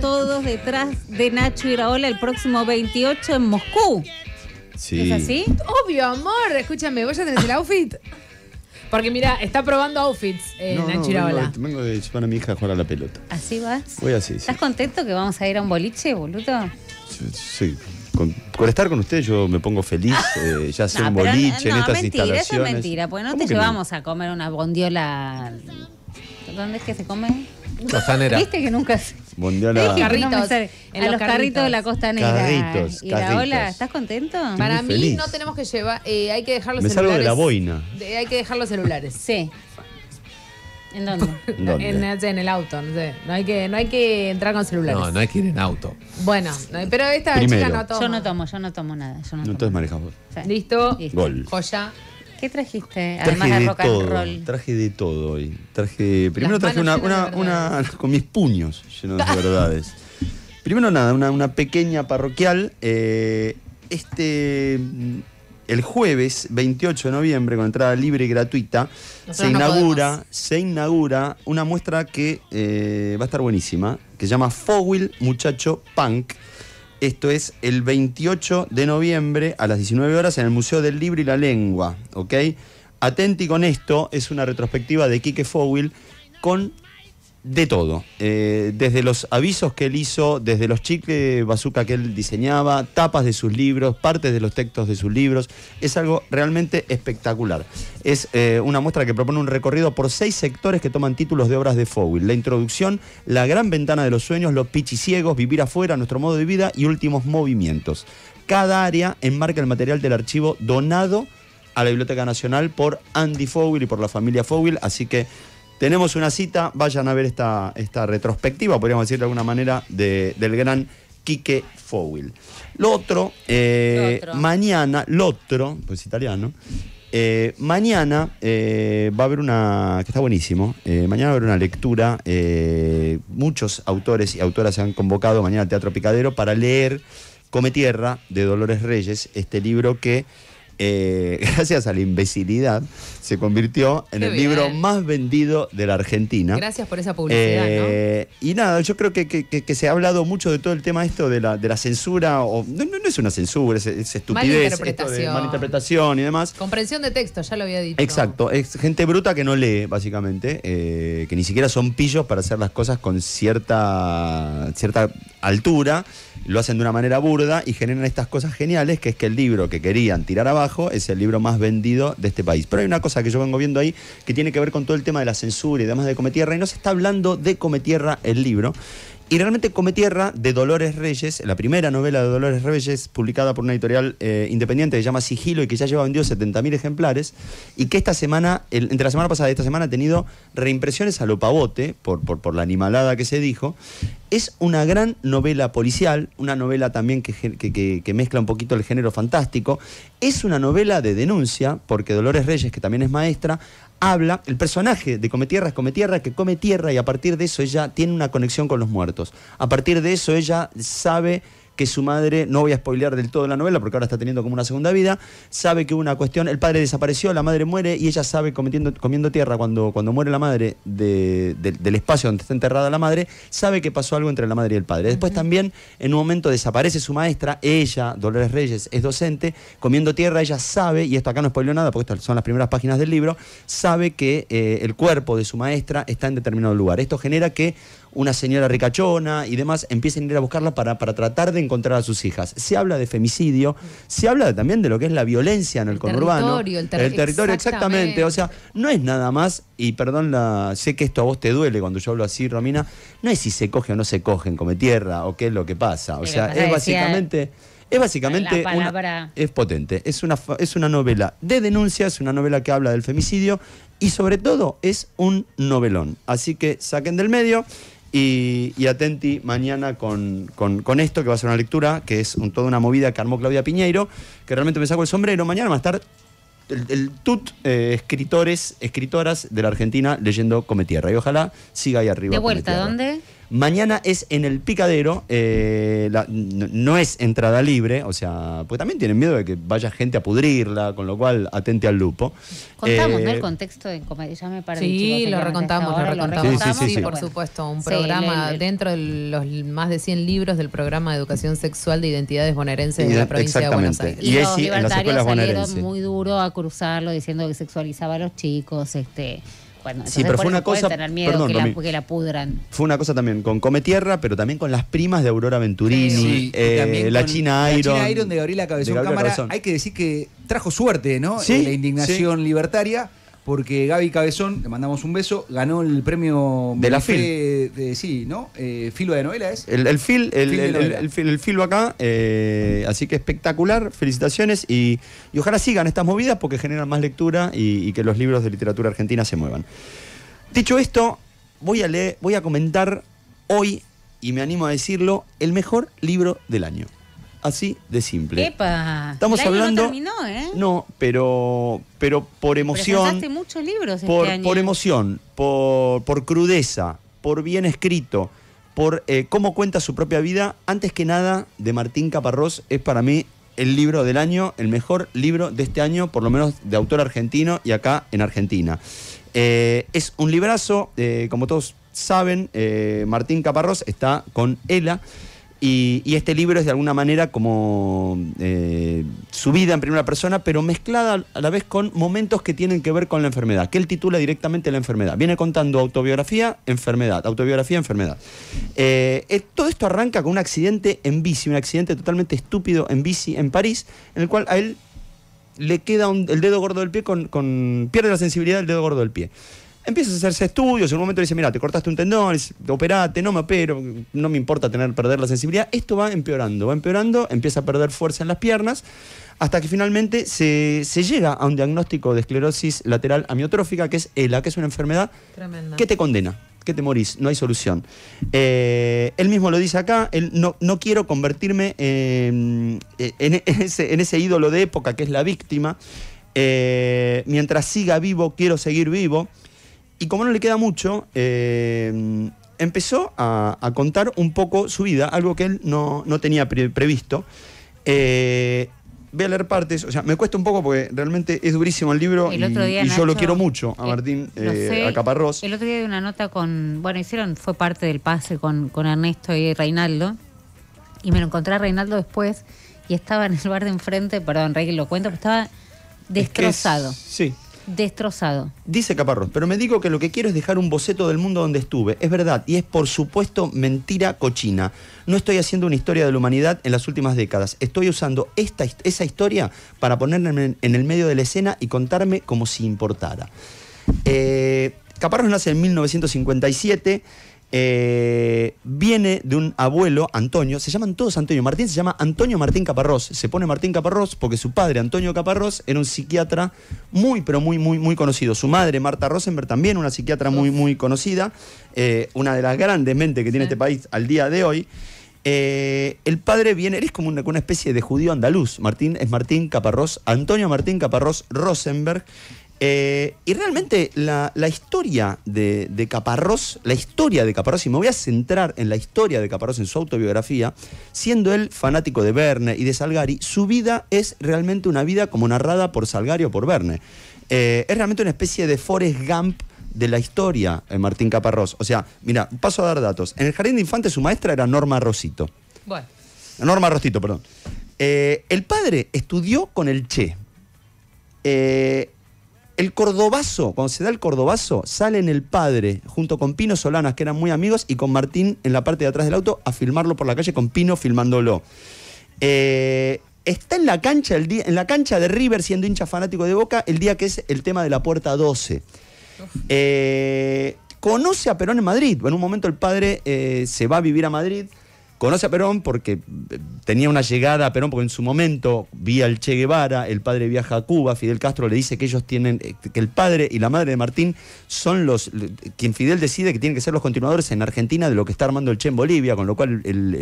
todos detrás de Nacho Iraola el próximo 28 en Moscú. ¿Es así? Obvio, amor. Escúchame, vos ya tenés el outfit. Porque mira, está probando outfits eh, Nacho Iraola. vengo, de llevar a mi hija a jugar a la pelota. ¿Así vas? Voy así, ¿Estás contento que vamos a ir a un boliche, boludo? Sí, Con, estar con usted yo me pongo feliz, eh, ya sea un boliche, en estas mentira, instalaciones. eso es mentira, porque no te llevamos a comer una bondiola. ¿Dónde es que se come? Costanera. Viste que nunca se a, en los, carritos. de la Costa Negra. Carritos, ¿Y la ola? ¿Estás contento? Para mí no tenemos que llevar, eh, hay que dejar los Me celulares. Salgo de la boina. hay que dejar los celulares. Sí. ¿En dónde? En, el auto, no sé. No hay que, no hay que entrar con celulares. No, no hay que ir en auto. Bueno, pero esta Primero. chica no toma. Yo no tomo, yo no tomo nada. Entonces manejamos Listo. Joya. ¿Qué trajiste? Además de, rock todo, and roll. Traje de todo hoy. Traje, primero traje una, con mis puños llenos de verdades. Primero nada, una, pequeña parroquial. Eh, este mm, el jueves 28 de noviembre, con entrada libre y gratuita, se inaugura, se inaugura una muestra que eh, va a estar buenísima, que se llama Fowl Muchacho Punk. Esto es el 28 de noviembre a las 19 horas en el Museo del Libro y la Lengua, ¿ok? Atenti con esto, es una retrospectiva de Quique Fowil con de todo. Eh, desde los avisos que él hizo, desde los chicles bazooka que él diseñaba, tapas de sus libros, partes de los textos de sus libros. Es algo realmente espectacular. Es eh, una muestra que propone un recorrido por seis sectores que toman títulos de obras de Fowl. La introducción, la gran ventana de los sueños, los pichisiegos vivir afuera, nuestro modo de vida y últimos movimientos. Cada área enmarca el material del archivo donado a la Biblioteca Nacional por Andy Fowl y por la familia Fowl, así que tenemos una cita, vayan a ver esta, esta retrospectiva, podríamos decir de alguna manera, del gran Quique Fowil. Eh, lo otro, mañana, lo otro, pues italiano, eh, mañana eh, va a haber una, que está buenísimo, mañana va a haber una lectura, muchos autores y autoras se han convocado mañana al Teatro Picadero para leer Come Tierra de Dolores Reyes, este libro que eh, gracias a la imbecilidad, se convirtió en el libro más vendido de la Argentina. Gracias por esa publicidad. Eh, y nada, yo creo que, se ha hablado mucho de todo el tema esto de la, de la censura, o no, es una censura, es, estupidez, malinterpretación y demás. Comprensión de texto, ya lo había dicho. Exacto, es gente bruta que no lee, básicamente, eh, que ni siquiera son pillos para hacer las cosas con cierta, cierta altura, lo hacen de una manera burda y generan estas cosas geniales, que es que el libro que querían tirar abajo es el libro más vendido de este país. Pero hay una cosa que yo vengo viendo ahí que tiene que ver con todo el tema de la censura y demás de Cometierra, y no se está hablando de Cometierra el libro, y realmente tierra de Dolores Reyes, la primera novela de Dolores Reyes, publicada por una editorial eh, independiente que se llama Sigilo y que ya lleva vendido 70.000 ejemplares, y que esta semana, entre la semana pasada y esta semana, ha tenido reimpresiones a lo pavote, por, por, la animalada que se dijo, es una gran novela policial, una novela también que, mezcla un poquito el género fantástico. Es una novela de denuncia, porque Dolores Reyes, que también es maestra, habla, el personaje de Come Tierra es Come Tierra, que come tierra y a partir de eso ella tiene una conexión con los muertos. A partir de eso ella sabe que su madre, no voy a spoilear del todo la novela porque ahora está teniendo como una segunda vida, sabe que una cuestión, el padre desapareció, la madre muere y ella sabe comiendo tierra cuando, cuando muere la madre del espacio donde está enterrada la madre, sabe que pasó algo entre la madre y el padre. Después también en un momento desaparece su maestra, ella, Dolores Reyes, es docente, comiendo tierra, ella sabe, y esto acá no spoileo nada porque estas son las primeras páginas del libro, sabe que eh, el cuerpo de su maestra está en determinado lugar. Esto genera que una señora ricachona y demás, empiecen a ir a buscarla para, para tratar de encontrar a sus hijas. Se habla de femicidio, se habla también de lo que es la violencia en el, el conurbano. Territorio, el, el territorio, exactamente. O sea, no es nada más, y perdón, la, sé que esto a vos te duele cuando yo hablo así, Romina, no es si se coge o no se cogen, come tierra o qué es lo que pasa. O sea, es básicamente... Es básicamente una, es potente, es una es una novela de denuncias, una novela que habla del femicidio y sobre todo es un novelón. Así que saquen del medio y, atenti mañana con, esto, que va a ser una lectura, que es toda una movida que armó Claudia Piñeiro, que realmente me saco el sombrero. Mañana va a estar el, tut eh, escritores, escritoras de la Argentina leyendo Tierra Y ojalá siga ahí arriba. ¿De vuelta dónde? Mañana es en el Picadero, eh, no es entrada libre, o sea, pues también tienen miedo de que vaya gente a pudrirla, con lo cual atente al lupo. Contamos, eh, El contexto de comedia ya me parece. Sí, lo recontamos, lo recontamos, lo por supuesto, un programa dentro de los más de 100 libros del programa de educación sexual de identidades bonaerenses de la provincia de Buenos Aires. Y, los libertarios salieron muy duro a cruzarlo diciendo que sexualizaba a los chicos, este bueno, sí, pero fue una cosa. Tener miedo perdón, que, la, pudran. Fue una cosa también con Come Tierra, pero también con las primas de Aurora Venturini, sí, eh, la China Iron. La China Iron de Gabriela Cabezón de Cámara. Hay que decir que trajo suerte, ¿no? ¿Sí? Eh, la indignación libertaria porque Gaby Cabezón, le mandamos un beso, ganó el premio de la FIL. sí, ¿no? Eh, filo de novela es. El, el, filo acá, eh, así que espectacular, felicitaciones y, ojalá sigan estas movidas porque generan más lectura y, y, que los libros de literatura argentina se muevan. Dicho esto, voy a leer, voy a comentar hoy, y me animo a decirlo, el mejor libro del año. Así de simple. Estamos hablando. ¿eh? No pero, pero por emoción. muchos libros este por, emoción, por, crudeza, por bien escrito, por eh, cómo cuenta su propia vida. Antes que nada, de Martín Caparrós es para mí el libro del año, el mejor libro de este año, por lo menos de autor argentino y acá en Argentina. Eh, es un librazo, como todos saben, Martín Caparrós está con ELA. Y, este libro es de alguna manera como eh, su vida en primera persona, pero mezclada a la vez con momentos que tienen que ver con la enfermedad, que él titula directamente la enfermedad. Viene contando autobiografía, enfermedad, autobiografía, enfermedad. Eh, eh, todo esto arranca con un accidente en bici, un accidente totalmente estúpido en bici en París, en el cual a él le queda el dedo gordo del pie con pierde la sensibilidad del dedo gordo del pie. Empiezas a hacerse estudios, en un momento le dice, mira, te cortaste un tendón, operate, no me pero no me importa tener, perder la sensibilidad. Esto va empeorando, va empeorando, empieza a perder fuerza en las piernas, hasta que finalmente se, llega a un diagnóstico de esclerosis lateral amiotrófica, que es ELA, que es una enfermedad que te condena que te morís, no hay solución. Eh, él mismo lo dice acá, él no, no quiero convertirme en, ese, ídolo de época que es la víctima. Eh, mientras siga vivo, quiero seguir vivo. Y como no le queda mucho, eh, empezó a, contar un poco su vida, algo que él no, tenía previsto. Eh, voy a leer partes, o sea, me cuesta un poco porque realmente es durísimo el libro y, yo lo quiero mucho a Martín eh, a Caparrós. El otro día de una nota con, bueno, hicieron, fue parte del pase con, Ernesto y Reinaldo, y me lo encontré a Reinaldo después y estaba en el bar de enfrente, perdón, Rey, lo cuento, pero estaba destrozado. sí. Destrozado. Dice Caparrós, pero me digo que lo que quiero es dejar un boceto del mundo donde estuve. Es verdad, y es por supuesto mentira cochina. No estoy haciendo una historia de la humanidad en las últimas décadas. Estoy usando esta, esa historia para ponerme en el medio de la escena y contarme como si importara. Eh, nace en 1957. Eh, viene de un abuelo, Antonio, se llaman todos Antonio Martín, se llama Antonio Martín Caparrós. Se pone Martín Caparrós porque su padre, Antonio Caparrós, era un psiquiatra muy, pero muy, muy, muy conocido. Su madre, Marta Rosenberg, también una psiquiatra muy, muy conocida, eh, una de las grandes mentes que tiene este país al día de hoy. Eh, el padre viene, eres como una, una, especie de judío andaluz. Martín es Martín Caparrós, Antonio Martín Caparrós Rosenberg. Eh, y realmente la, historia de, de, Caparrós, la historia de Caparrós, y me voy a centrar en la historia de Caparrós en su autobiografía, siendo él fanático de Verne y de Salgari, su vida es realmente una vida como narrada por Salgari o por Verne. Eh, es realmente una especie de Forrest Gump de la historia, eh, Martín Caparrós. O sea, mira, paso a dar datos. En el jardín de infantes su maestra era Norma Rosito. Bueno. Norma Rosito, perdón. el padre estudió con el Che. Eh, el cordobazo, cuando se da el cordobazo, en el padre junto con Pino Solanas, que eran muy amigos, y con Martín en la parte de atrás del auto a filmarlo por la calle con Pino filmándolo. Eh, está en la cancha el en la cancha de River siendo hincha fanático de Boca el día que es el tema de la puerta 12. Eh, conoce a Perón en Madrid. En un momento el padre eh, se va a vivir a Madrid. Conoce a Perón porque eh, tenía una llegada a Perón, porque en su momento vía el Che Guevara, el padre viaja a Cuba, Fidel Castro le dice que ellos tienen, eh, que el padre y la madre de Martín son los, quien Fidel decide que tienen que ser los continuadores en Argentina de lo que está armando el Che en Bolivia, con lo cual el,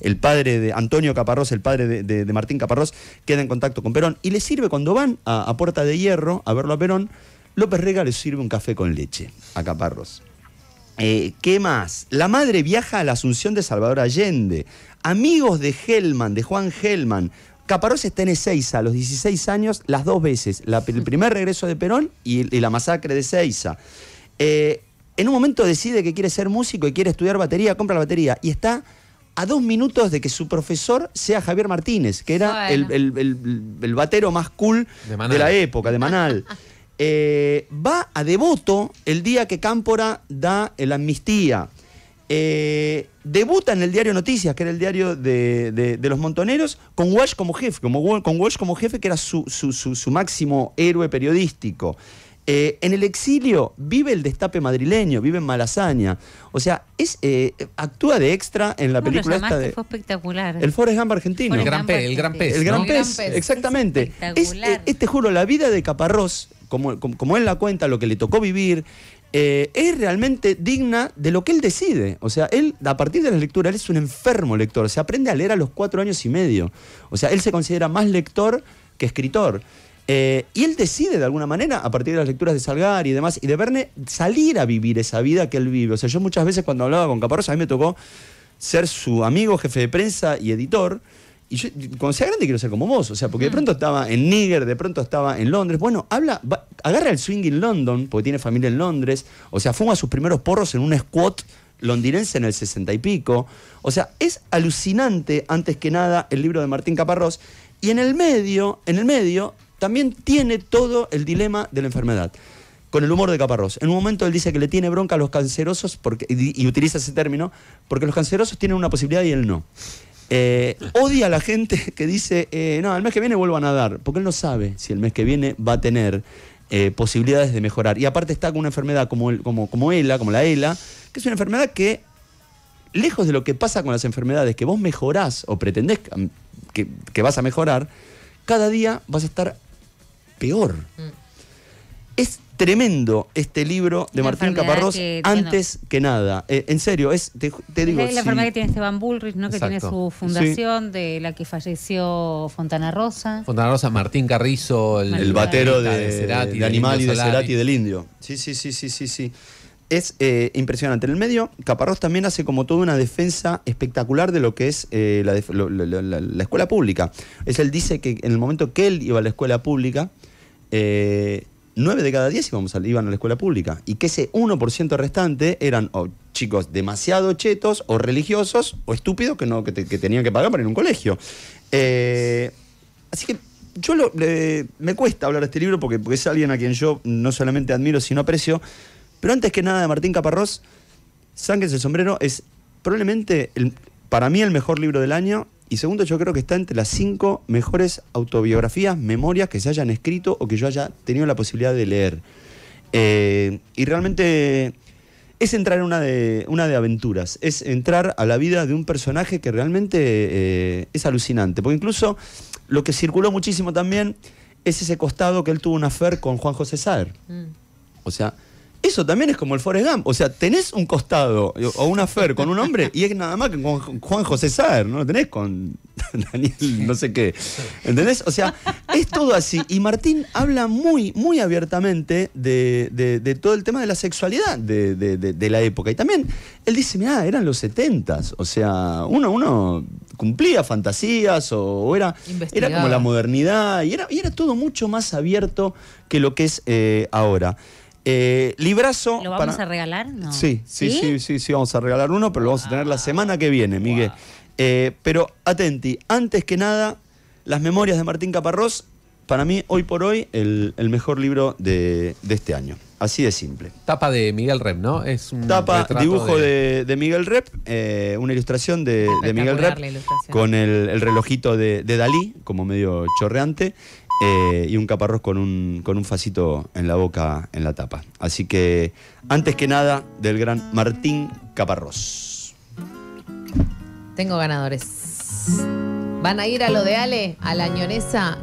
eh, padre de Antonio Caparrós, el padre de, Martín Caparrós, queda en contacto con Perón. Y le sirve cuando van a, Puerta de Hierro a verlo a Perón, López Rega le sirve un café con leche a Caparrós. Eh, ¿Qué más? La madre viaja a la Asunción de Salvador Allende. Amigos de Hellman, de Juan Hellman. Caparós está en Ezeiza a los 16 años las dos veces. el primer regreso de Perón y, la masacre de Ezeiza. Eh, en un momento decide que quiere ser músico y quiere estudiar batería, compra la batería y está a dos minutos de que su profesor sea Javier Martínez, que era el, batero más cool de la época, de Manal. Eh, va a devoto el día que Cámpora da eh, la amnistía. Eh, debuta en el diario Noticias, que era el diario de, los montoneros, con Walsh como jefe, como, con Walsh como jefe, que era su, máximo héroe periodístico. en el exilio vive el destape madrileño, vive en Malasaña. O sea, es, actúa de extra en la película esta de. Fue espectacular. El Forrest Gump argentino. El Gran Pez. El Gran Pez. Exactamente. este juro, la vida de Caparrós como, él la cuenta, lo que le tocó vivir, eh, es realmente digna de lo que él decide. O sea, él, a partir de la lectura, él es un enfermo lector. Se aprende a leer a los cuatro años y medio. O sea, él se considera más lector que escritor. Eh, y él decide de alguna manera, a partir de las lecturas de Salgar y demás, y de Verne, salir a vivir esa vida que él vive. O sea, yo muchas veces cuando hablaba con Caparrosa, a mí me tocó ser su amigo, jefe de prensa y editor. Y yo, cuando sea grande, quiero ser como vos. O sea, porque de mm. pronto estaba en Níger, de pronto estaba en Londres. Bueno, habla, agarra el swing en London, porque tiene familia en Londres. O sea, fuma sus primeros porros en un squat londinense en el sesenta y pico. O sea, es alucinante, antes que nada, el libro de Martín Caparrós. Y en el medio, en el medio, también tiene todo el dilema de la enfermedad. Con el humor de Caparrós. En un momento él dice que le tiene bronca a los cancerosos, porque, y utiliza ese término, porque los cancerosos tienen una posibilidad y él no. Eh, odia a la gente que dice, eh, no, el mes que viene vuelvo a nadar, porque él no sabe si el mes que viene va a tener eh, posibilidades de mejorar. Y aparte está con una enfermedad como, el, como, como como la ELA, que es una enfermedad que, lejos de lo que pasa con las enfermedades que vos mejorás o pretendés que, vas a mejorar, cada día vas a estar peor. Mm. Es tremendo este libro de Martín Caparrós antes que nada. Eh, en serio, es te, digo. Es la forma que tiene Esteban Bullrich, ¿no? que tiene su fundación, de la que falleció Fontana Rosa. Fontana Rosa, Martín Carrizo, el, batero de, de Animal y de Cerati del Indio. Sí, sí, sí, sí, sí, sí. Es eh, impresionante. En el medio, Caparrós también hace como toda una defensa espectacular de lo que es eh, la, escuela pública. Es él dice que en el momento que él iba a la escuela pública, eh, 9 de cada 10 iban a la escuela pública. Y que ese 1% restante eran o chicos demasiado chetos o religiosos o estúpidos que, no, que, tenían que pagar para ir a un colegio. Eh, así que yo me cuesta hablar de este libro porque, es alguien a quien yo no solamente admiro, sino aprecio. Pero antes que nada, de Martín Caparrós, Sánchez el Sombrero es probablemente para mí el mejor libro del año y segundo, yo creo que está entre las cinco mejores autobiografías, memorias que se hayan escrito o que yo haya tenido la posibilidad de leer. Eh, y realmente es entrar en una de, una de aventuras, es entrar a la vida de un personaje que realmente eh, es alucinante. Porque incluso lo que circuló muchísimo también es ese costado que él tuvo una fer con Juan José Saer. Mm. O sea, eso también es como el Forrest Gump. O sea, tenés un costado eh, o una Fer con un hombre y es nada más que con Juan José Saer, no lo tenés con Daniel, no sé qué. ¿Entendés? O sea, es todo así. Y Martín habla muy, muy abiertamente de, todo el tema de la sexualidad de, la época. Y también él dice, mira eran los setentas. O sea, uno, uno cumplía fantasías o, era, era como la modernidad y era, y era todo mucho más abierto que lo que es eh, ahora. Eh, librazo. ¿Lo vamos a regalar? Sí, sí, sí, sí, sí, vamos a regalar uno, pero lo vamos a tener la semana que viene, Miguel. Eh, pero atenti, antes que nada, las memorias de Martín Caparrós, para mí, hoy por hoy, el, mejor libro de, este año. Así de simple. Tapa de Miguel Rep, ¿no? Es un Tapa, dibujo de... Miguel Rep, eh, una ilustración de, Miguel Rep con el, el relojito de, Dalí, como medio chorreante. Eh, y un caparrós con un, con un facito en la boca en la tapa. Así que, antes que nada, del gran Martín Caparrós. Tengo ganadores. Van a ir a lo de Ale, a la ñonesa.